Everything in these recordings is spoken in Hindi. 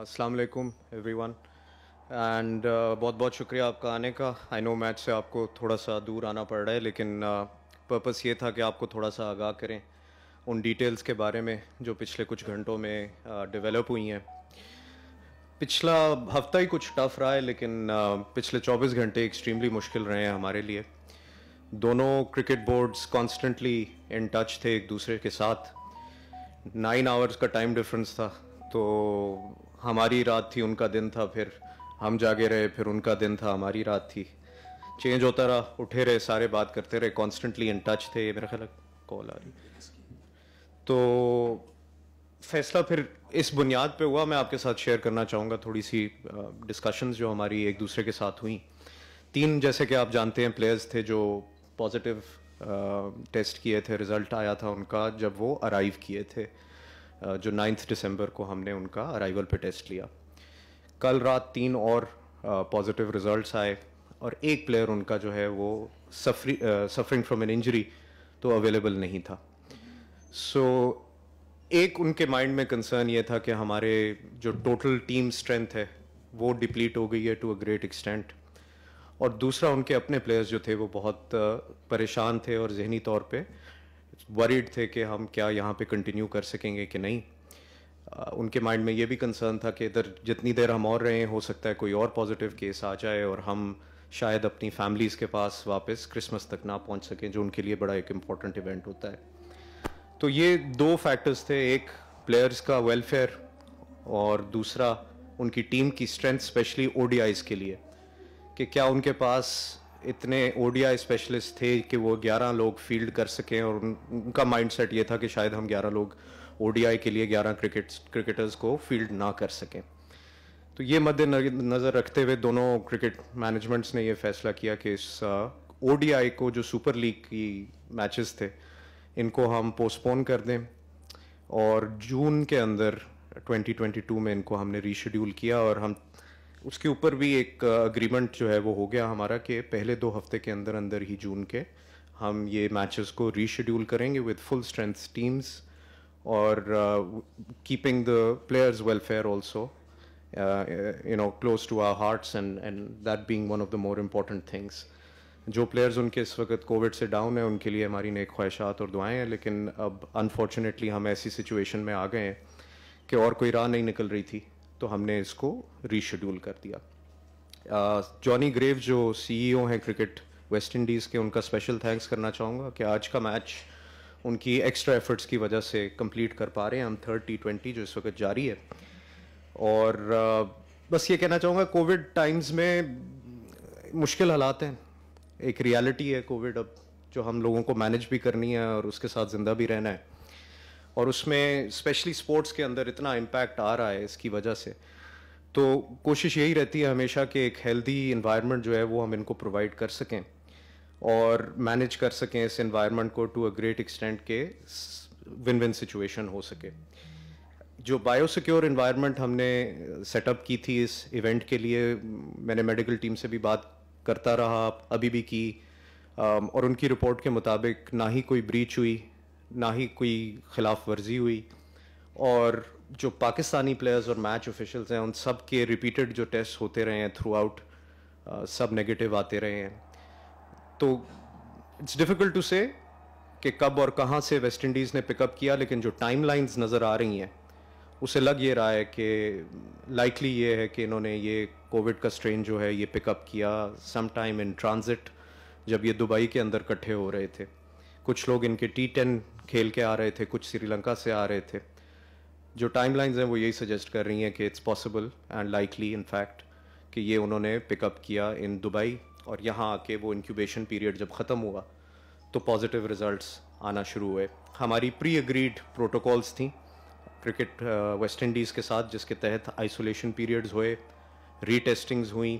असलकुम एवरी वन एंड uh, बहुत बहुत शुक्रिया आपका आने का आई नो मैच से आपको थोड़ा सा दूर आना पड़ रहा है लेकिन पर्पस uh, ये था कि आपको थोड़ा सा आगाह करें उन डिटेल्स के बारे में जो पिछले कुछ घंटों में डेवलप uh, हुई हैं पिछला हफ्ता ही कुछ टफ रहा है लेकिन पिछले 24 घंटे एक्सट्रीमली मुश्किल रहे हैं हमारे लिए दोनों cricket boards constantly in touch थे एक दूसरे के साथ नाइन आवर्स का टाइम डिफरेंस था तो हमारी रात थी उनका दिन था फिर हम जागे रहे फिर उनका दिन था हमारी रात थी चेंज होता रहा उठे रहे सारे बात करते रहे कॉन्स्टेंटली इन टच थे मेरा ख्याल कॉल आ रही तो फैसला फिर इस बुनियाद पे हुआ मैं आपके साथ शेयर करना चाहूँगा थोड़ी सी डिस्कशन जो हमारी एक दूसरे के साथ हुई तीन जैसे कि आप जानते हैं प्लेयर्स थे जो पॉजिटिव टेस्ट किए थे रिज़ल्ट आया था उनका जब वो अराइव किए थे जो नाइन्थ दिसंबर को हमने उनका अराइवल पे टेस्ट लिया कल रात तीन और पॉजिटिव रिजल्ट्स आए और एक प्लेयर उनका जो है वो suffer suffering from an injury तो अवेलेबल नहीं था सो so, एक उनके माइंड में कंसर्न ये था कि हमारे जो टोटल टीम स्ट्रेंथ है वो डिप्लीट हो गई है टू अ ग्रेट एक्सटेंट और दूसरा उनके अपने प्लेयर्स जो थे वो बहुत परेशान थे और जहनी तौर पर वरीड थे कि हम क्या यहाँ पे कंटिन्यू कर सकेंगे कि नहीं uh, उनके माइंड में ये भी कंसर्न था कि इधर जितनी देर हम और रहे हो सकता है कोई और पॉजिटिव केस आ जाए और हम शायद अपनी फैमिलीज़ के पास वापस क्रिसमस तक ना पहुँच सकें जो उनके लिए बड़ा एक इम्पॉर्टेंट इवेंट होता है तो ये दो फैक्टर्स थे एक प्लेयर्स का वेलफेयर और दूसरा उनकी टीम की स्ट्रेंथ स्पेशली ओडीआईज के लिए कि क्या उनके पास इतने ओडिया स्पेशलिस्ट थे कि वो 11 लोग फील्ड कर सकें और उन, उनका माइंडसेट ये था कि शायद हम 11 लोग ओडीआई के लिए 11 क्रिकेट क्रिकेटर्स को फील्ड ना कर सकें तो ये मद्द नज़र रखते हुए दोनों क्रिकेट मैनेजमेंट्स ने ये फैसला किया कि इस ओ uh, को जो सुपर लीग की मैचेस थे इनको हम पोस्टपोन कर दें और जून के अंदर 2022 में इनको हमने रीशेड्यूल किया और हम उसके ऊपर भी एक अग्रीमेंट जो है वो हो गया हमारा कि पहले दो हफ्ते के अंदर अंदर ही जून के हम ये मैचेस को रीशेड्यूल करेंगे विद फुल स्ट्रेंथ टीम्स और keeping the players welfare also you know close to our hearts and and that being one of the more important things जो प्लेयर्स उनके इस वक्त कोविड से डाउन है उनके लिए हमारी नेक ख्वाहिशात और दुआएं हैं लेकिन अब अनफॉर्चुनेटली हम ऐसी सिचुएशन में आ गए हैं कि और कोई राह नहीं निकल रही थी तो हमने इसको रीशेड्यूल कर दिया जॉनी ग्रेव जो सीईओ e हैं क्रिकेट वेस्ट इंडीज़ के उनका स्पेशल थैंक्स करना चाहूँगा कि आज का मैच उनकी एक्स्ट्रा एफर्ट्स की वजह से कंप्लीट कर पा रहे हैं हम थर्ड टी ट्वेंटी जो इस वक्त जारी है और बस ये कहना चाहूँगा कोविड टाइम्स में मुश्किल हालात हैं एक रियलिटी है कोविड अब जो हम लोगों को मैनेज भी करनी है और उसके साथ ज़िंदा भी रहना है और उसमें स्पेशली स्पोर्ट्स के अंदर इतना इम्पैक्ट आ रहा है इसकी वजह से तो कोशिश यही रहती है हमेशा कि एक हेल्दी इन्वायरमेंट जो है वो हम इनको प्रोवाइड कर सकें और मैनेज कर सकें इस इन्वायरमेंट को टू अ ग्रेट एक्सटेंट के विन विन सिचुएशन हो सके जो बायोसिक्योर इन्वायरमेंट हमने सेटअप की थी इस इवेंट के लिए मैंने मेडिकल टीम से भी बात करता रहा अभी भी की और उनकी रिपोर्ट के मुताबिक ना ही कोई ब्रीच हुई ना ही कोई खिलाफ वर्जी हुई और जो पाकिस्तानी प्लेयर्स और मैच ऑफिशल्स हैं उन सब के रिपीटेड जो टेस्ट होते रहे हैं थ्रू आउट सब नेगेटिव आते रहे हैं तो इट्स डिफ़िकल्ट टू से कि कब और कहाँ से वेस्ट इंडीज़ ने पिकअप किया लेकिन जो टाइम लाइन्स नज़र आ रही हैं उसे लग ये रहा है कि लाइकली ये है कि इन्होंने ये कोविड का स्ट्रेन जो है ये पिकअप किया सम टाइम इन ट्रांज़िट जब ये दुबई के अंदर इकट्ठे हो रहे थे कुछ लोग इनके टी टेन खेल के आ रहे थे कुछ श्रीलंका से आ रहे थे जो टाइम हैं वो यही सजेस्ट कर रही हैं कि it's possible and likely in fact कि ये उन्होंने पिकअप किया इन दुबई और यहाँ आके वो इंक्यूबेशन पीरियड जब ख़त्म हुआ तो पॉजिटिव रिजल्ट्स आना शुरू हुए हमारी प्री अग्रीड प्रोटोकॉल्स थी क्रिकेट वेस्ट इंडीज़ के साथ जिसके तहत आइसोलेशन पीरियड्स हुए रीटेस्टिंग्स हुई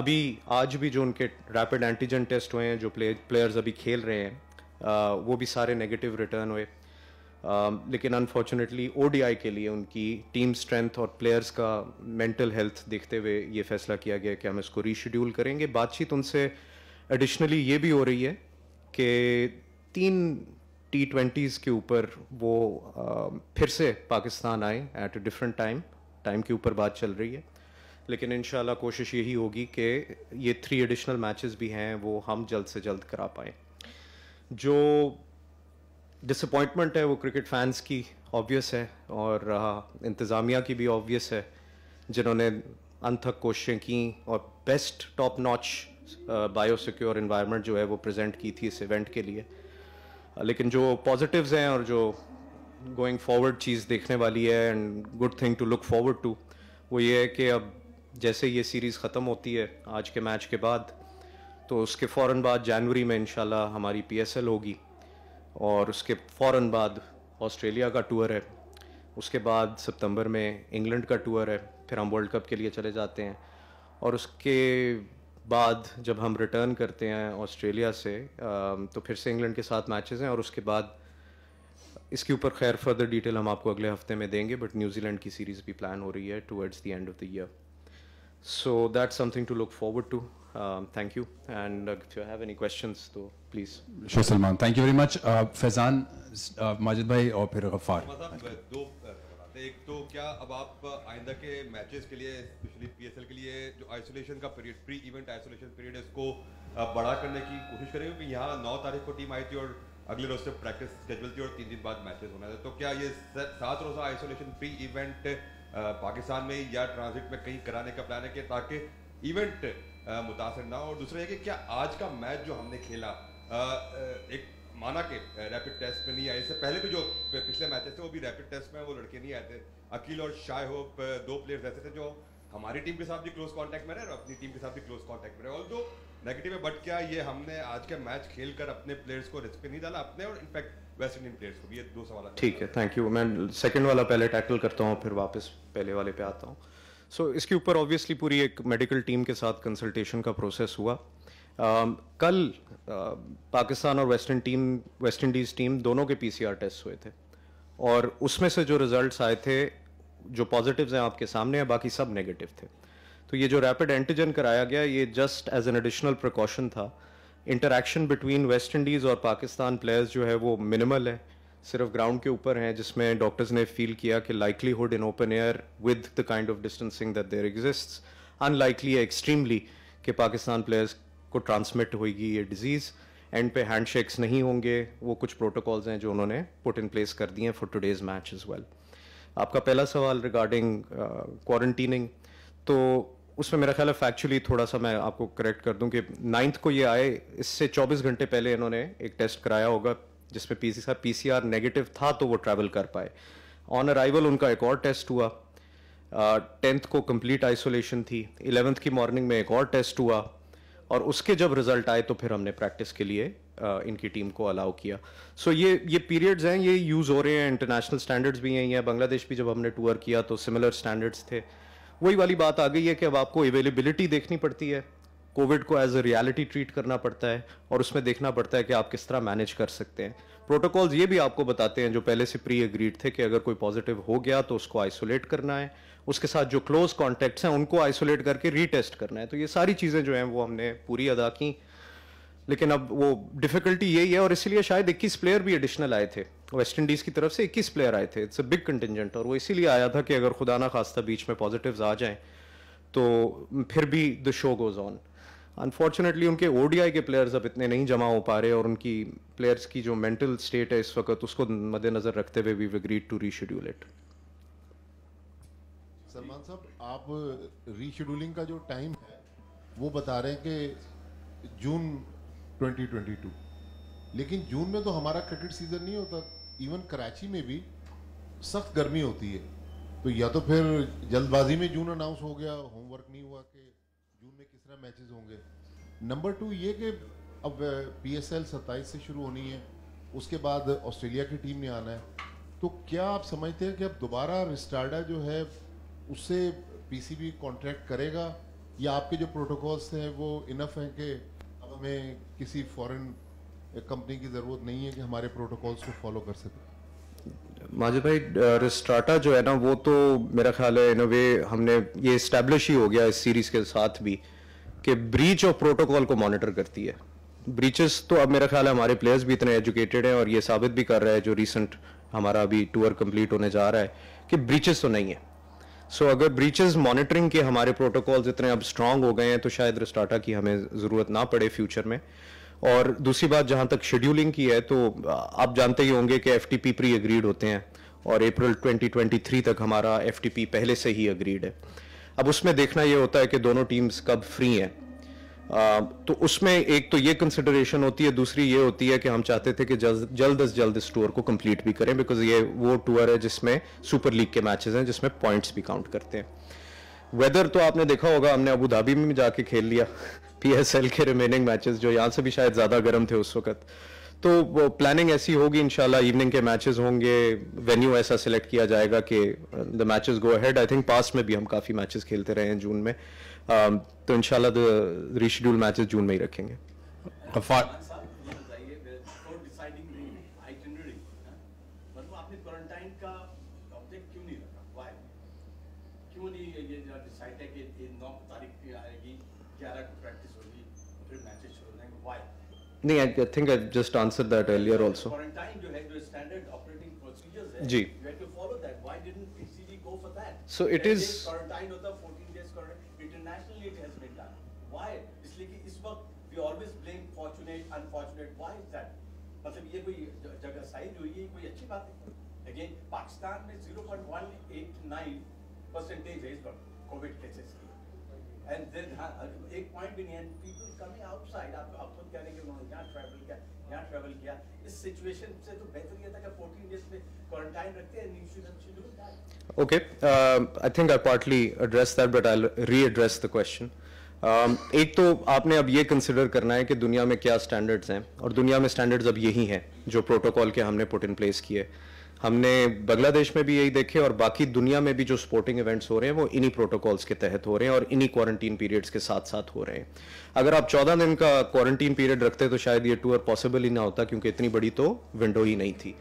अभी आज भी जो उनके रैपिड एंटीजन टेस्ट हुए हैं जो प्ले प्लेयर्स अभी खेल रहे हैं वो भी सारे नेगेटिव रिटर्न हुए लेकिन अनफॉर्चुनेटली ओ के लिए उनकी टीम स्ट्रेंथ और प्लेयर्स का मेंटल हेल्थ देखते हुए ये फैसला किया गया कि हम इसको रीशेड्यूल करेंगे बातचीत उनसे एडिशनली ये भी हो रही है कि तीन टी ट्वेंटीज़ के ऊपर वो फिर से पाकिस्तान आए at a different time time के ऊपर बात चल रही है लेकिन इन कोशिश यही होगी कि ये थ्री एडिशनल मैचेस भी हैं वो हम जल्द से जल्द करा पाएँ जो डिसअपॉइंटमेंट है वो क्रिकेट फैंस की ऑब्वियस है और uh, इंतज़ामिया की भी ऑब्वियस है जिन्होंने अनथक कोशिशें की और best top notch bio secure environment जो है वो प्रेजेंट की थी इस इवेंट के लिए uh, लेकिन जो पॉजिटिव्स हैं और जो गोइंग फॉरवर्ड चीज़ देखने वाली है and good thing to look forward to वो ये है कि अब जैसे ये सीरीज़ ख़त्म होती है आज के मैच के बाद तो उसके फ़ौर बाद जनवरी में इन हमारी पी होगी और उसके फ़ौर बाद ऑस्ट्रेलिया का टूर है उसके बाद सितंबर में इंग्लैंड का टूर है फिर हम वर्ल्ड कप के लिए चले जाते हैं और उसके बाद जब हम रिटर्न करते हैं ऑस्ट्रेलिया से तो फिर से इंग्लैंड के साथ मैचेस हैं और उसके बाद इसके ऊपर खैर फर्दर डिटेल हम आपको अगले हफ्ते में देंगे बट न्यूजीलैंड की सीरीज़ भी प्लान हो रही है towards the end of the year so that something to look forward to Um, thank you. And uh, if you have any questions, to please. Sure, Salman. Thank you very much. Uh, faizan uh, Majid भाई और फिर गफ्फार. मतलब, दो uh, एक तो क्या अब आप uh, आइंदा के मैचेस के लिए स्पेशली पीएसएल के लिए जो आइसोलेशन का period pre event isolation period है इसको uh, बड़ा करने की कोशिश करेंगे क्योंकि यहाँ नौ तारीख को टीम आई थी और अगले रोज से प्रैक्टिस स्केजुअल थी और तीन दिन बाद मैचेस होना था तो क्या ये सात रोजा आइसोलेशन प्री इवेंट पाकिस्तान में या ट्रांजिट में कहीं कराने का प्लान है कि ताकि इवेंट मुतासर ना और दूसरा ये कि क्या आज का मैच जो हमने खेला एक माना के रैपिड टेस्ट में नहीं आए इससे पहले भी जो पिछले मैचेस थे वो भी रैपिड टेस्ट में वो लड़के नहीं आए थे अकील और शाह होप दो प्लेयर्स ऐसे थे जो हमारी टीम के साथ भी क्लोज कॉन्टैक्ट में रहे और अपनी टीम के साथ भी क्लोज कॉन्टैक्ट में रहे ऑल दो नेगेटिव है बट क्या ये हमने आज का मैच खेल कर अपने प्लेयर्स को रिस्क पे नहीं डाला अपने और इनफैक्ट वेस्ट इंडियन प्लेयर्स को भी ये दो सवाल ठीक है थैंक यू मैं सेकंड वाला पहले टैकल करता हूँ फिर वापस पहले वाले पे आता हूँ सो so, इसके ऊपर ऑब्वियसली पूरी एक मेडिकल टीम के साथ कंसल्टेशन का प्रोसेस हुआ कल uh, पाकिस्तान और western team West Indies team दोनों के पीसीआर टेस्ट हुए थे और उसमें से जो रिजल्ट्स आए थे जो पॉजिटिव्स हैं आपके सामने हैं बाकी सब नेगेटिव थे तो ये जो रैपिड एंटीजन कराया गया ये just as an additional precaution था इंटरेक्शन बिटवीन वेस्ट इंडीज़ और पाकिस्तान प्लेयर्स जो है वो मिनिमल है सिर्फ ग्राउंड के ऊपर हैं जिसमें डॉक्टर्स ने फील किया कि likelihood in open air with the kind of distancing that there exist unlikely है एक्सट्रीमली कि पाकिस्तान प्लेयर्स को ट्रांसमिट होगी ये डिजीज़ एंड पे हैंड शेक्स नहीं होंगे वो कुछ प्रोटोकॉल्स हैं जो उन्होंने पुट इन प्लेस कर दिए हैं for today's match is well आपका पहला सवाल रिगार्डिंग क्वारंटीनिंग uh, तो उसमें मेरा ख्याल है फैक्चुअली थोड़ा सा मैं आपको करेक्ट कर दूं कि नाइन्थ को ये आए इससे 24 घंटे पहले इन्होंने एक टेस्ट कराया होगा जिसमें P C P C R negative था तो वो ट्रैवल कर पाए ऑन अराइवल उनका एक और टेस्ट हुआ टेंथ uh, को कंप्लीट आइसोलेशन थी इलेवेंथ की मॉर्निंग में एक और टेस्ट हुआ और उसके जब रिजल्ट आए तो फिर हमने प्रैक्टिस के लिए uh, इनकी टीम को अलाउ किया सो so ये ये पीरियड्स हैं ये यूज़ हो रहे हैं इंटरनेशनल स्टैंडर्ड्स भी हैं बांग्लादेश भी जब हमने टूर किया तो सिमिलर स्टैंडर्ड्स थे वही वाली बात आ गई है कि अब आपको अवेलेबिलिटी देखनी पड़ती है कोविड को एज अ रियलिटी ट्रीट करना पड़ता है और उसमें देखना पड़ता है कि आप किस तरह मैनेज कर सकते हैं प्रोटोकॉल्स ये भी आपको बताते हैं जो पहले से प्री एग्रीड थे कि अगर कोई पॉजिटिव हो गया तो उसको आइसोलेट करना है उसके साथ जो क्लोज कॉन्टैक्ट्स हैं उनको आइसोलेट करके रीटेस्ट करना है तो ये सारी चीज़ें जो हैं वो हमने पूरी अदा की लेकिन अब वो डिफिकल्टी यही है और इसलिए शायद 21 प्लेयर भी एडिशनल आए थे वेस्ट इंडीज़ की तरफ से 21 प्लेयर आए थे इट्स अ बिग कंटिजेंट और वो इसीलिए आया था कि अगर खुदा ना खास्ता बीच में पॉजिटिव आ जाएं तो फिर भी the show goes on unfortunately उनके ओडीआई के प्लेयर्स अब इतने नहीं जमा हो पा रहे और उनकी प्लेयर्स की जो मेंटल स्टेट है इस वक्त उसको मद्देनजर रखते हुए we agreed to reschedule it Salman साहब आप रीशेड्यूलिंग का जो टाइम है वो बता रहे हैं कि जून 2022 लेकिन जून में तो हमारा क्रिकेट सीजन नहीं होता इवन कराची में भी सख्त गर्मी होती है तो या तो फिर जल्दबाजी में जून अनाउंस हो गया होमवर्क नहीं हुआ कि में किस तरह मैचेस होंगे नंबर टू ये कि अब पी एस एल सत्ताईस से शुरू होनी है उसके बाद ऑस्ट्रेलिया की टीम ने आना है तो क्या आप समझते हैं कि अब दोबारा रिस्टार्डा जो है उससे पीसीबी कॉन्ट्रैक्ट करेगा या आपके जो प्रोटोकॉल्स हैं वो इनफ हैं कि अब हमें किसी फॉरेन कंपनी की ज़रूरत नहीं है कि हमारे प्रोटोकॉल्स को फॉलो कर सकें माजिद भाई रिस्टाटा जो है ना वो तो मेरा ख्याल है इन अ वे हमने ये इस्टेब्लिश ही हो गया इस सीरीज के साथ भी कि ब्रीच ऑफ प्रोटोकॉल को मॉनिटर करती है ब्रीचेस तो अब मेरा ख्याल है हमारे प्लेयर्स भी इतने एजुकेटेड हैं और ये साबित भी कर रहे हैं जो रिसेंट हमारा अभी टूर कंप्लीट होने जा रहा है कि ब्रीचेस तो नहीं है सो so, अगर ब्रीचेस मॉनिटरिंग के हमारे प्रोटोकॉल्स इतने अब स्ट्रांग हो गए हैं तो शायद रिस्टाटा की हमें ज़रूरत ना पड़े फ्यूचर में और दूसरी बात जहां तक शेड्यूलिंग की है तो आप जानते ही होंगे कि एफ प्री एग्रीड होते हैं और अप्रैल 2023 तक हमारा एफ पहले से ही अग्रीड है अब उसमें देखना ये होता है कि दोनों टीम्स कब फ्री हैं तो उसमें एक तो ये कंसिडरेशन होती है दूसरी ये होती है कि हम चाहते थे कि जल्द जल्द अज जल्द इस टूर को कंप्लीट भी करें बिकॉज ये वो टूर है जिसमें सुपर लीग के मैचेस हैं जिसमें पॉइंट्स भी काउंट करते हैं वेदर तो आपने देखा होगा हमने अबू धाबी में जाके खेल लिया पीएसएल के रिमेनिंग मैचेस जो यहाँ से भी शायद ज़्यादा गर्म थे उस वक्त तो प्लानिंग ऐसी होगी इनशाला इवनिंग के मैचेस होंगे वेन्यू ऐसा सिलेक्ट किया जाएगा कि the matches go ahead I think past में भी हम काफ़ी मैचेस खेलते रहे हैं जून में uh, तो इनशाला द रिशेड्यूल मैचेस जून में ही रखेंगे नहीं I think I just answer that earlier also. you had standard operating procedures. जी. You had to follow that. Why didn't PCG go for that? So it is. Quarantine होता 14 days quarantine. it has been done. Why? इसलिए we always blame fortunate, unfortunate. Why is that? मतलब ये is पाकिस्तान में 0.189 परसेंटेज है इस पर कोविड केसेस की एंड देन एक पॉइंट भी नहीं है यहाँ ट्रेवल किया इस सिचुएशन से तो बेहतर ये था कि 14 डेज में क्वारंटाइन रखते हैं you should have to do okay I think I partly address that but I readdress the question Um, एक तो आपने अब ये कंसिडर करना है कि दुनिया में क्या स्टैंडर्ड्स हैं और दुनिया में स्टैंडर्ड्स अब यही हैं जो प्रोटोकॉल के हमने पुट इन प्लेस किए हमने बांग्लादेश में भी यही देखे और बाकी दुनिया में भी जो स्पोर्टिंग इवेंट्स हो रहे हैं वो इन्हीं प्रोटोकॉल्स के तहत हो रहे हैं और इन्हीं क्वारंटीन पीरियड्स के साथ साथ हो रहे हैं अगर आप चौदह दिन का क्वारंटीन पीरियड रखते तो शायद ये टूर पॉसिबल ही ना होता क्योंकि इतनी बड़ी तो विंडो ही नहीं थी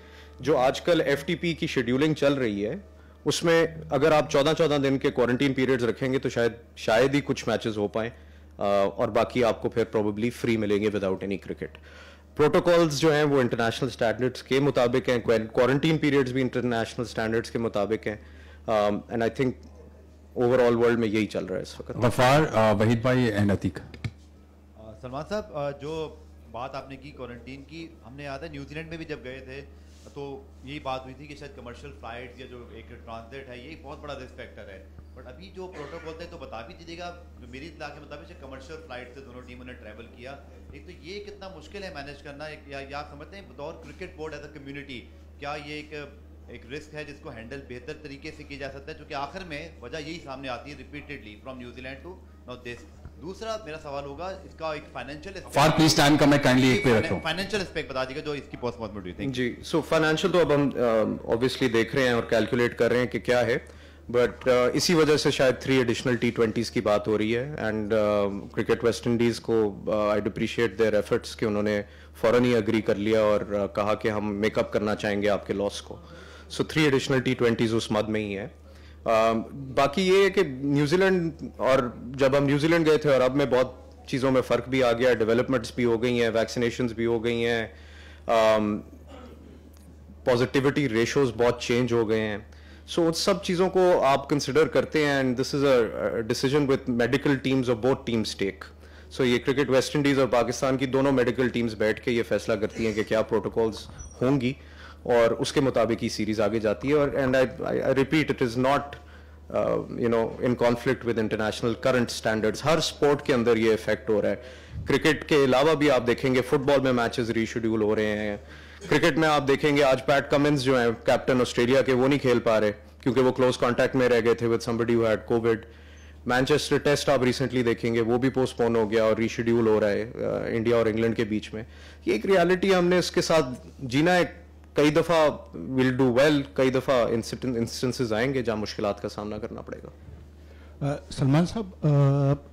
जो आजकल एफ की शेड्यूलिंग चल रही है उसमें अगर आप चौदह चौदह दिन के क्वारंटीन पीरियड्स रखेंगे तो शायद शायद ही कुछ मैचेस हो पाए और बाकी आपको फिर प्रोबेबली फ्री मिलेंगे विदाउट एनी क्रिकेट प्रोटोकॉल्स जो हैं वो इंटरनेशनल स्टैंडर्ड्स के मुताबिक हैं क्वारंटीन पीरियड्स भी इंटरनेशनल स्टैंडर्ड्स के मुताबिक हैं and I think overall world में यही चल रहा है इस वक्त वफार uh, वहीद भाई एंड अतीक uh, सलमान साहब uh, जो बात आपने की क्वारंटीन की हमने याद है न्यूजीलैंड में भी जब गए थे तो यही बात हुई थी कि शायद कमर्शियल फ्लाइट या जो एक ट्रांसलेट है ये बहुत बड़ा रिस्क फैक्टर है बट अभी जो प्रोटोकॉल थे तो बता भी दीजिएगा मेरी इतला के मुताबिक कमर्शियल फ्लाइट से दोनों टीमों ने ट्रैवल किया एक तो ये कितना मुश्किल है मैनेज करना एक या, या समझते हैं बतौर cricket board as a community क्या ये एक एक रिस्क है जिसको हैंडल बेहतर तरीके से किया जा सकता है क्योंकि आखिर में वजह यही सामने आती है repeatedly from New Zealand to north east दूसरा मेरा सवाल होगा इसका एक फाइनेंशियल फार प्लीज टाइम का मैं काइंडली एक पे रखता हूं फाइनेंशियल एस्पेक्ट बता दीजिए जो इसकी पोस्ट मॉर्टम ड्यू थिंक जी सो so, फाइनेंशियल तो अब हम ऑब्वियसली uh, देख रहे हैं और कैलकुलेट कर रहे हैं कि क्या है बट uh, इसी वजह से शायद थ्री एडिशनल टी ट्वेंटीज की बात हो रही है एंड क्रिकेट वेस्ट इंडीज को आई डिप्रिशिएट देयर एफर्ट्स कि उन्होंने फौरन ही अग्री कर लिया और uh, कहा कि हम मेकअप करना चाहेंगे आपके लॉस को so three additional T twenties उस मद में ही है Um, बाकी ये है कि न्यूजीलैंड और जब हम न्यूजीलैंड गए थे और अब में बहुत चीज़ों में फ़र्क भी आ गया डेवलपमेंट्स भी हो गई हैं वैक्सीनेशन भी हो गई हैं पॉजिटिविटी um, रेशोज बहुत चेंज हो गए हैं सो उन सब चीज़ों को आप कंसिडर करते हैं and this is a decision with medical teams और बोथ टीम्स टेक सो ये क्रिकेट वेस्ट इंडीज़ और पाकिस्तान की दोनों मेडिकल टीम्स बैठ के ये फैसला करती हैं कि क्या प्रोटोकॉल्स होंगी और उसके मुताबिक ही सीरीज़ आगे जाती है और and I I repeat it is not you know in conflict with international current standards हर स्पोर्ट के अंदर ये इफेक्ट हो रहा है क्रिकेट के अलावा भी आप देखेंगे फुटबॉल में मैचेस रीशेड्यूल हो रहे हैं क्रिकेट में आप देखेंगे आज पैट कमिंस जो है कैप्टन ऑस्ट्रेलिया के वो नहीं खेल पा रहे क्योंकि वो क्लोज कॉन्टैक्ट में रह गए थे with somebody who had covid Manchester test आप रिसेंटली देखेंगे वो भी पोस्टपोन हो गया और रीशेड्यूल हो रहा है इंडिया uh, और इंग्लैंड के बीच में ये एक रियलिटी हमने इसके साथ जीना एक कई दफ़ा विल डू वेल कई दफ़ा इंस्टेंसेस आएंगे जहाँ मुश्किल का सामना करना पड़ेगा सलमान साहब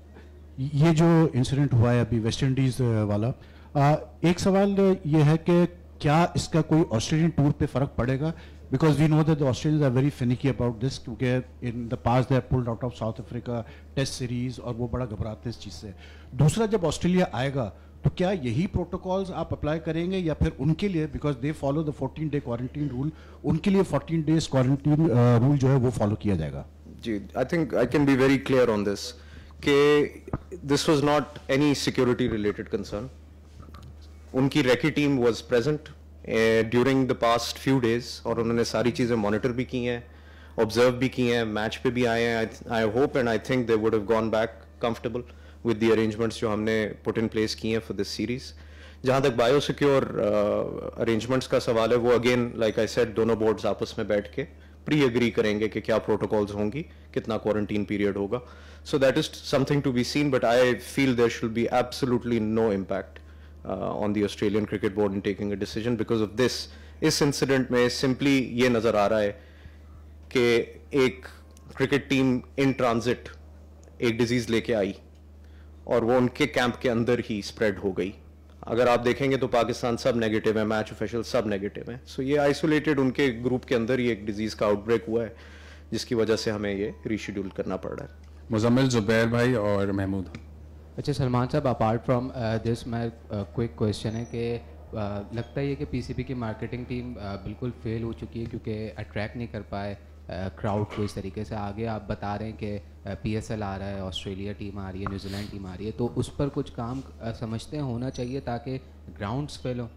ये जो इंसिडेंट हुआ है अभी वेस्ट इंडीज़ वाला आ, एक सवाल ये है कि क्या इसका कोई ऑस्ट्रेलियन टूर पे फ़र्क पड़ेगा because we know that Australians are very finicky about this क्योंकि in the past they pulled out of South Africa test series और वो बड़ा घबराते इस चीज़ से दूसरा जब ऑस्ट्रेलिया आएगा तो क्या यही प्रोटोकॉल्स आप अप्लाई करेंगे या फिर उनके लिए because they follow the 14 day quarantine rule उनके लिए 14 डेज क्वारंटीन रूल जो है वो फॉलो किया जाएगा जी I think I can be very clear on this के this was not any security related concern उनकी रेकी team was present during the past few days और उन्होंने सारी चीज़ें मॉनिटर भी की हैं ऑब्जर्व भी की हैं मैच पे भी आए हैं I hope and I think they would have gone back comfortable with the arrangements जो हमने पुट इन प्लेस किए हैं फॉर दिस सीरीज़ जहाँ तक बायो सिक्योर अरेंजमेंट्स का सवाल है वो अगेन लाइक आई सेट दोनों बोर्ड्स आपस में बैठ के प्री एग्री करेंगे कि क्या प्रोटोकॉल्स होंगी कितना क्वारंटीन पीरियड होगा so that is something to be seen but I feel there should be absolutely no impact on the Australian cricket board in taking a decision because of this इस इंसिडेंट में सिंपली ये नज़र आ रहा है कि एक क्रिकेट टीम इन ट्रांजिट एक डिजीज़ लेके आई और वो उनके कैंप के अंदर ही स्प्रेड हो गई अगर आप देखेंगे तो पाकिस्तान सब नेगेटिव है मैच ऑफिशियल सब नेगेटिव है सो ये आइसोलेटेड उनके ग्रुप के अंदर ही एक डिजीज़ का आउटब्रेक हुआ है जिसकी वजह से हमें ये रीशेड्यूल करना पड़ रहा है मुजम्मिल जुबैर भाई और महमूद अच्छा सलमान साहब apart from this my quick question है कि uh, लगता है कि पीसीबी की मार्केटिंग टीम uh, बिल्कुल फेल हो चुकी है क्योंकि अट्रैक्ट नहीं कर पाए क्राउड uh, को इस तरीके से आगे आप बता रहे हैं कि पी एस एल आ रहा है ऑस्ट्रेलिया टीम आ रही है न्यूजीलैंड टीम आ रही है तो उस पर कुछ काम समझते हैं होना चाहिए ताकि ग्राउंड्स पे लो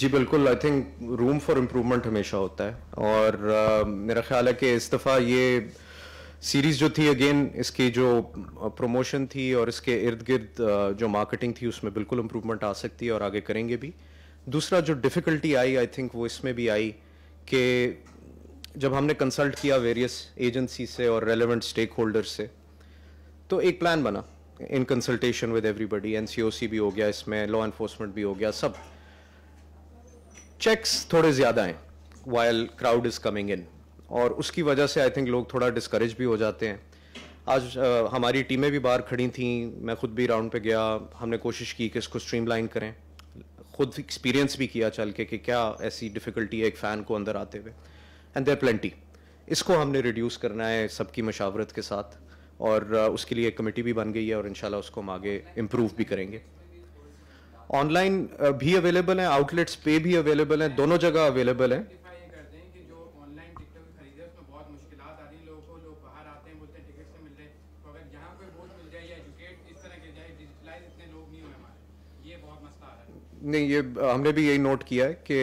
जी बिल्कुल I think room for improvement हमेशा होता है और uh, मेरा ख्याल है कि इस दफ़ा ये सीरीज़ जो थी अगेन इसकी जो प्रमोशन थी और इसके इर्द गिर्द जो मार्केटिंग थी उसमें बिल्कुल इम्प्रूवमेंट आ सकती है और आगे करेंगे भी दूसरा जो डिफ़िकल्टी आई आई थिंक वो इसमें भी आई कि जब हमने कंसल्ट किया वेरियस एजेंसी से और रेलिवेंट स्टेक होल्डर से तो एक प्लान बना इन कंसल्टेशन विद एवरीबडी एन भी हो गया इसमें लॉ इन्फोर्समेंट भी हो गया सब चेक्स थोड़े ज़्यादा हैं while crowd is coming in और उसकी वजह से आई थिंक लोग थोड़ा डिस्करेज भी हो जाते हैं आज आ, हमारी टीमें भी बाहर खड़ी थी मैं खुद भी राउंड पे गया हमने कोशिश की कि इसको स्ट्रीमलाइन करें खुद एक्सपीरियंस भी किया चल के कि क्या ऐसी डिफ़िकल्टी है एक फ़ैन को अंदर आते हुए एंड देर प्लेंटी इसको हमने रिड्यूस करना है सबकी मशावरत के साथ और उसके लिए एक कमेटी भी बन गई है और इन उसको हम आगे इम्प्रूव भी करेंगे ऑनलाइन भी अवेलेबल है आउटलेट्स पे भी अवेलेबल है दोनों जगह अवेलेबल है नहीं ये हमने भी यही नोट किया है कि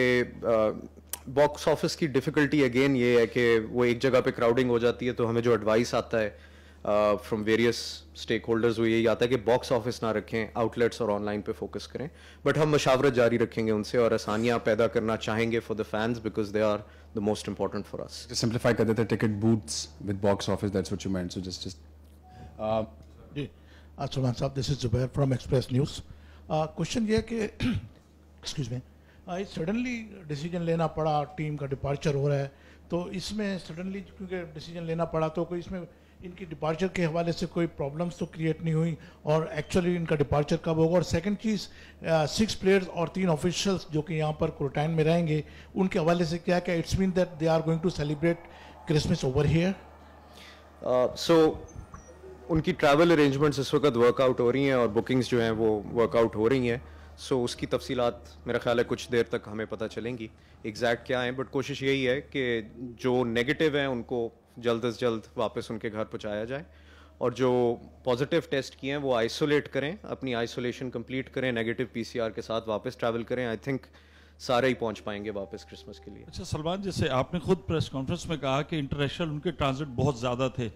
बॉक्स ऑफिस की डिफिकल्टी अगेन ये है कि वो एक जगह पे क्राउडिंग हो जाती है तो हमें जो एडवाइस आता है फ्रॉम वेरियस स्टेक होल्डर्स वो यही आता है कि बॉक्स ऑफिस ना रखें आउटलेट्स और ऑनलाइन पे फोकस करें बट हम मशावरत जारी रखेंगे उनसे और आसानियाँ पैदा करना चाहेंगे for the fans because they are the most important for us simplify कर देते ticket booths with box office that's what you meant so just just अच्छा साहब this is Zubair from Express News question ये है कि एक्सक्यूज मी सडनली डिसीजन लेना पड़ा टीम का डिपार्चर हो रहा है तो इसमें सडनली क्योंकि डिसीजन लेना पड़ा तो कोई इसमें इनकी डिपार्चर के हवाले से कोई प्रॉब्लम्स तो क्रिएट नहीं हुई और एक्चुअली इनका डिपार्चर कब होगा और सेकंड चीज़ सिक्स uh, प्लेयर्स और तीन ऑफिशियल्स जो कि यहाँ पर क्रोटाइन में रहेंगे उनके हवाले से क्या क्या it's mean that they are going to celebrate Christmas over here so उनकी ट्रैवल अरेंजमेंट्स इस वक्त वर्कआउट हो रही हैं और बुकिंग्स जो हैं वो वर्कआउट हो रही हैं सो so, उसकी तफसी मेरा ख्याल है कुछ देर तक हमें पता चलेंगी एग्जैक्ट क्या है बट कोशिश यही है कि जो नेगेटिव हैं उनको जल्द अज जल्द वापस उनके घर पहुँचाया जाए और जो पॉजिटिव टेस्ट किए हैं वो आइसोलेट करें अपनी आइसोलेशन कंप्लीट करें नेगेटिव पीसीआर के साथ वापस ट्रैवल करें आई थिंक सारे ही पहुंच पाएंगे वापस क्रिसमस के लिए अच्छा सलमान जैसे आपने खुद प्रेस कॉन्फ्रेंस में कहा कि इंटरनेशनल उनके ट्रांजिट बहुत ज़्यादा थे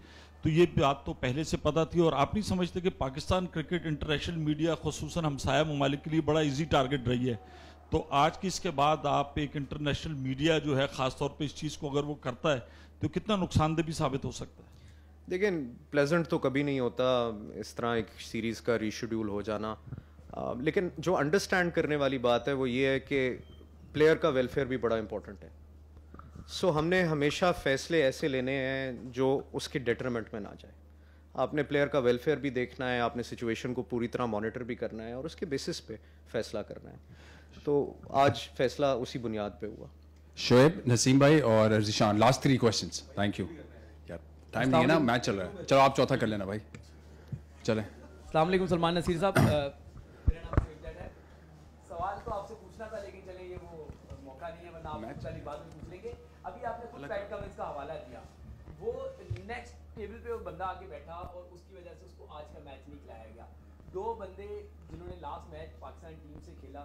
तो ये बात तो पहले से पता थी और आप नहीं समझते कि पाकिस्तान क्रिकेट इंटरनेशनल मीडिया खसूस हमसाया ममालिक के लिए बड़ा ईजी टारगेट रही है तो आज की इसके बाद आप एक इंटरनेशनल मीडिया जो है ख़ास तौर पे इस चीज़ को अगर वो करता है तो कितना नुकसानदेह भी साबित हो सकता है देखिए प्लेजेंट तो कभी नहीं होता इस तरह एक सीरीज़ का रीशेड्यूल हो जाना आ, लेकिन जो अंडरस्टैंड करने वाली बात है वो ये है कि प्लेयर का वेलफेयर भी बड़ा इंपॉर्टेंट है सो so, हमने हमेशा फैसले ऐसे लेने हैं जो उसके डेटरमेंट में ना जाए आपने प्लेयर का वेलफेयर भी देखना है आपने सिचुएशन को पूरी तरह मॉनिटर भी करना है और उसके बेसिस पे फैसला करना है तो आज फैसला उसी बुनियाद पे हुआ शोएब नसीम भाई और Zeeshan last three questions thank you time नहीं है ना मैच चल रहा है चलो आप चौथा कर लेना भाई चले अलैक्म सलमान नसीर साहब का हवाला दिया वो नेक्स्ट टेबल पे वो बंदा आके बैठा और उसकी वजह से उसको आज का मैच नहीं खिलाया गया दो बंदे जिन्होंने लास्ट मैच पाकिस्तान टीम से खेला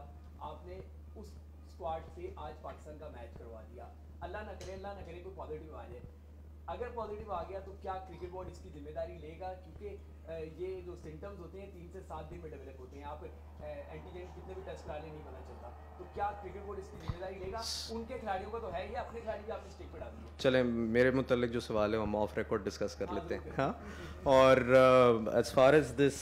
आपने उस स्क्वाड से आज पाकिस्तान का मैच करवा दिया अल्लाह ना करे अल्लाह ना करे कोई पॉजिटिव आ जाए अगर पॉजिटिव आ गया तो क्या क्रिकेट बोर्ड इसकी जिम्मेदारी लेगा क्योंकि ये जो सिम्टम्स होते हैं तीन से सात दिन में डेवलप होते हैं आप एंटीजन कितने भी टेस्ट करा लें नहीं पता चलता तो क्या क्रिकेट बोर्ड इसकी जिम्मेदारी लेगा उनके खिलाड़ियों का तो है ही अपने खिलाड़ी भी आपने स्टेक पर डाल चले मेरे मुतलक जो सवाल है हम ऑफ रिकॉर्ड डिस्कस कर हाँ, लेते हैं हाँ और as far as this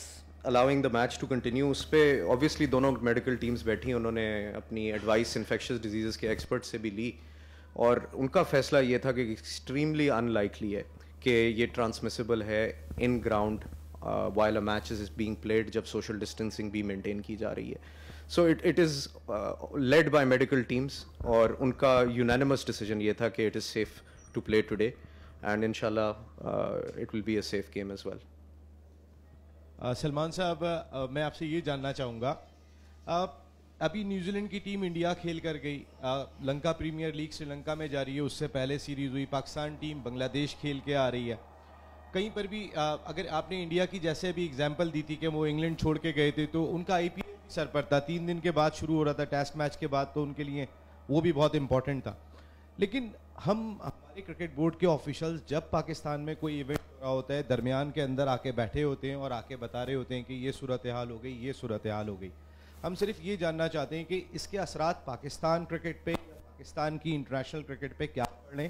allowing the match to continue उस पर ऑब्वियसली दोनों मेडिकल टीम्स बैठी उन्होंने अपनी एडवाइस इन्फेक्शस डिजीज़ के एक्सपर्ट से भी ली uh, और उनका फैसला ये था कि एक्सट्रीमली अनलाइकली है कि ये ट्रांसमिसिबल है in ground while a match is being played जब सोशल डिस्टेंसिंग भी मेंटेन की जा रही है so it it is led by medical teams और उनका यूनानिमस डिसीजन ये था कि it is safe to play today and in it will be a safe game as well Salman साहब uh, मैं आपसे ये जानना चाहूँगा आप अभी न्यूजीलैंड की टीम इंडिया खेल कर गई आ, लंका प्रीमियर लीग श्रीलंका में जा रही है उससे पहले सीरीज हुई पाकिस्तान टीम बांग्लादेश खेल के आ रही है कहीं पर भी आ, अगर आपने इंडिया की जैसे अभी एग्जाम्पल दी थी कि वो इंग्लैंड छोड़ के गए थे तो उनका आई सर पर था तीन दिन के बाद शुरू हो रहा था टेस्ट मैच के बाद तो उनके लिए वो भी बहुत इंपॉर्टेंट था लेकिन हम हमारे क्रिकेट बोर्ड के ऑफिशल्स जब पाकिस्तान में कोई इवेंट हो रहा होता है दरमियान के अंदर आके बैठे होते हैं और आके बता रहे होते हैं कि ये सूरत हाल हो गई ये सूरत हाल हो गई हम सिर्फ ये जानना चाहते हैं कि इसके असरात पाकिस्तान क्रिकेट पे पाकिस्तान की इंटरनेशनल क्रिकेट पे क्या पड़ रहे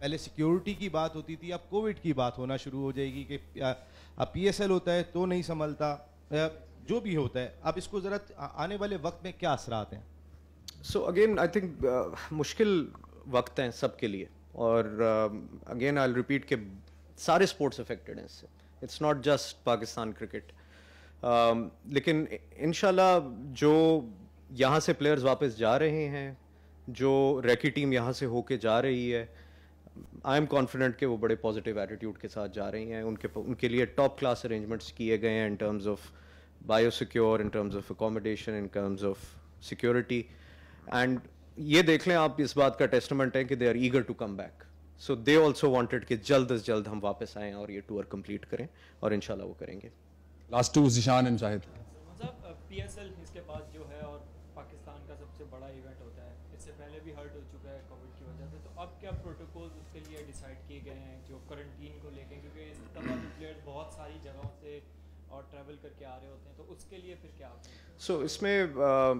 पहले सिक्योरिटी की बात होती थी अब कोविड की बात होना शुरू हो जाएगी कि अब पी होता है तो नहीं संभलता जो भी होता है अब इसको ज़रा आने वाले वक्त में क्या असरात हैं सो अगेन आई थिंक मुश्किल वक्त हैं सब के लिए और अगेन आई रिपीट के सारे स्पोर्ट्स अफेक्टेड हैं इससे it's not just Pakistan cricket Um, लेकिन इन जो यहाँ से प्लेयर्स वापस जा रहे हैं जो रैकी टीम यहाँ से होके जा रही है आई एम कॉन्फिडेंट कि वो बड़े पॉजिटिव एटीट्यूड के साथ जा रही हैं उनके उनके लिए टॉप क्लास अरेंजमेंट्स किए गए हैं in terms of bio secure in terms of accommodation in terms of security and ये देख लें आप इस बात का टेस्टमेंट है कि they are eager to come back so they also wanted कि जल्द अज जल्द हम वापस आएँ और ये टूर कम्प्लीट करें और इन वो करेंगे last two Zeeshan and Shahid PSL इसके जो है और पाकिस्तान का सबसे बड़ा इवेंट होता है इससे पहले भी हर्ट हो चुका है कोविड की वजह से तो अब क्या प्रोटोकॉल उसके लिए डिसाइड किए गए हैं जो क्वारंटीन को लेके क्योंकि इस तमाम प्लेयर्स बहुत सारी जगहों से और ट्रैवल करके आ रहे होते हैं तो उसके लिए फिर क्या सो इसमें uh,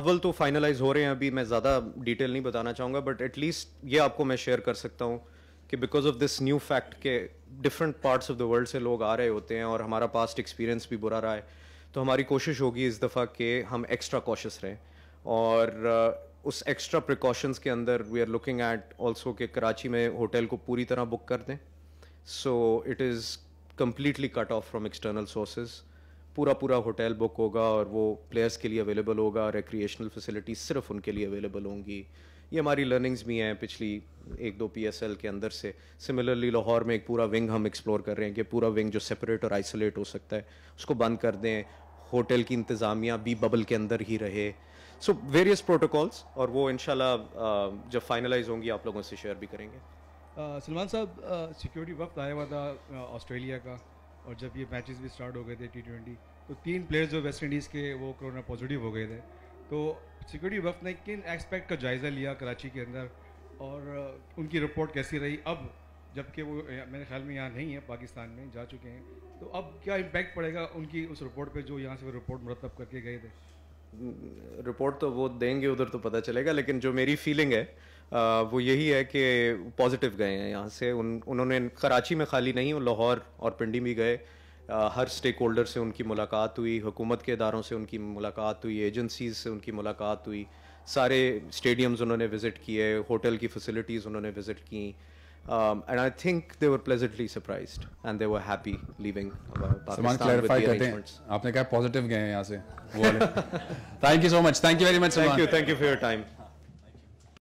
अव्वल तो फाइनलाइज हो रहे हैं अभी मैं ज़्यादा डिटेल नहीं बताना चाहूँगा बट एटलीस्ट ये आपको मैं शेयर कर सकता हूँ कि because of this new fact के different parts of the world से लोग आ रहे होते हैं और हमारा पास्ट एक्सपीरियंस भी बुरा रहा है तो हमारी कोशिश होगी इस दफ़ा कि हम एक्स्ट्रा कॉशस रहें और uh, उस एक्स्ट्रा प्रिकॉशंस के अंदर we are looking at also कि कराची में होटल को पूरी तरह बुक कर दें so it is completely cut off from external sources पूरा पूरा होटल बुक होगा और वो प्लेयर्स के लिए अवेलेबल होगा रिक्रिएशनल फैसिलिटीज सिर्फ उनके लिए अवेलेबल होंगी ये हमारी लर्निंग्स भी हैं पिछली एक दो पी के अंदर से सिमिलरली लाहौर में एक पूरा विंग हम एक्सप्लोर कर रहे हैं कि पूरा विंग जो सेपरेट और आइसोलेट हो सकता है उसको बंद कर दें होटल की इंतज़ामिया भी बबल के अंदर ही रहे सो वेरियस प्रोटोकॉल्स और वो इन जब फाइनलाइज होंगी आप लोगों से शेयर भी करेंगे सलमान साहब सिक्योरिटी वक्त आया हुआ था ऑस्ट्रेलिया का और जब ये मैचेस भी स्टार्ट हो गए थे टी ट्वेंटी तो तीन प्लेयर्स जो वेस्ट इंडीज़ के वो कोरोना पॉजिटिव हो गए थे तो सिक्योरिटी वक्त ने किन एस्पेक्ट का जायज़ा लिया कराची के अंदर और उनकी रिपोर्ट कैसी रही अब जबकि वो मेरे ख्याल में यहाँ नहीं है पाकिस्तान में जा चुके हैं तो अब क्या इम्पैक्ट पड़ेगा उनकी उस रिपोर्ट पे जो यहाँ से वो रिपोर्ट मरतब करके गए थे रिपोर्ट तो वो देंगे उधर तो पता चलेगा लेकिन जो मेरी फीलिंग है आ, वो यही है कि पॉजिटिव गए हैं यहाँ से उन उन्होंने कराची में खाली नहीं लाहौर और पिंडी भी गए हर स्टेक होल्डर से उनकी मुलाकात हुई हुकूमत के इदारों से उनकी मुलाकात हुई एजेंसीज से उनकी मुलाकात हुई सारे स्टेडियम्स उन्होंने विज़िट किए होटल की फैसिलिटीज़ उन्होंने विज़िट की and I think they were pleasantly surprise and they were happy living आपने कहा पॉजिटिव गए हैं यहाँ से thank you so much thank you very much thank you thank you for your time